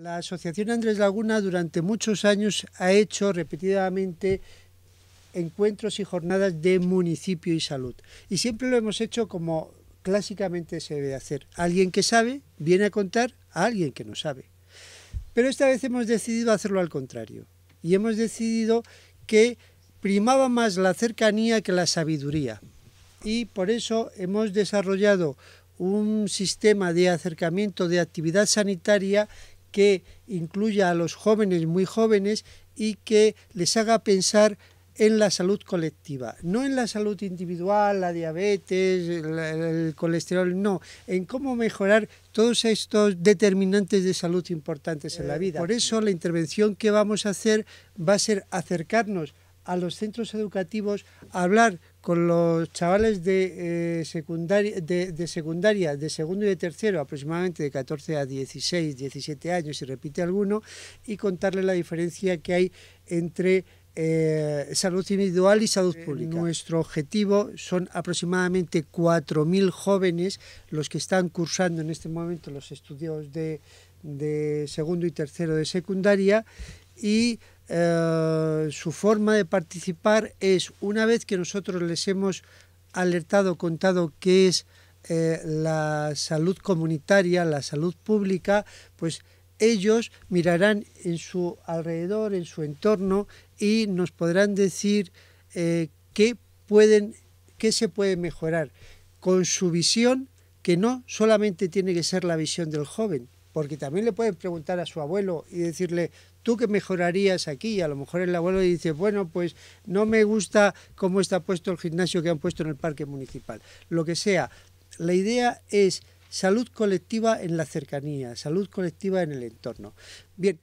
La Asociación Andrés Laguna durante muchos años ha hecho repetidamente encuentros y jornadas de municipio y salud. Y siempre lo hemos hecho como clásicamente se debe hacer. Alguien que sabe viene a contar a alguien que no sabe. Pero esta vez hemos decidido hacerlo al contrario. Y hemos decidido que primaba más la cercanía que la sabiduría. Y por eso hemos desarrollado un sistema de acercamiento de actividad sanitaria que incluya a los jóvenes muy jóvenes y que les haga pensar en la salud colectiva, no en la salud individual, la diabetes, el, colesterol, no, en cómo mejorar todos estos determinantes de salud importantes en la eh, vida. Por eso la intervención que vamos a hacer va a ser acercarnos a los centros educativos hablar con los chavales de, eh, secundaria, de, secundaria, de segundo y de tercero, aproximadamente de 14 a 16, 17 años, si repite alguno, y contarles la diferencia que hay entre eh, salud individual y salud eh, pública. Nuestro objetivo son aproximadamente 4.000 jóvenes los que están cursando en este momento los estudios de, de segundo y tercero de secundaria y eh, su forma de participar es una vez que nosotros les hemos alertado, contado qué es eh, la salud comunitaria, la salud pública, pues ellos mirarán en su alrededor, en su entorno y nos podrán decir eh, qué pueden, qué se puede mejorar con su visión que no solamente tiene que ser la visión del joven, porque también le pueden preguntar a su abuelo y decirle, ¿tú qué mejorarías aquí? Y a lo mejor el abuelo dice, bueno, pues no me gusta cómo está puesto el gimnasio que han puesto en el parque municipal. Lo que sea, la idea es salud colectiva en la cercanía, salud colectiva en el entorno. Bien.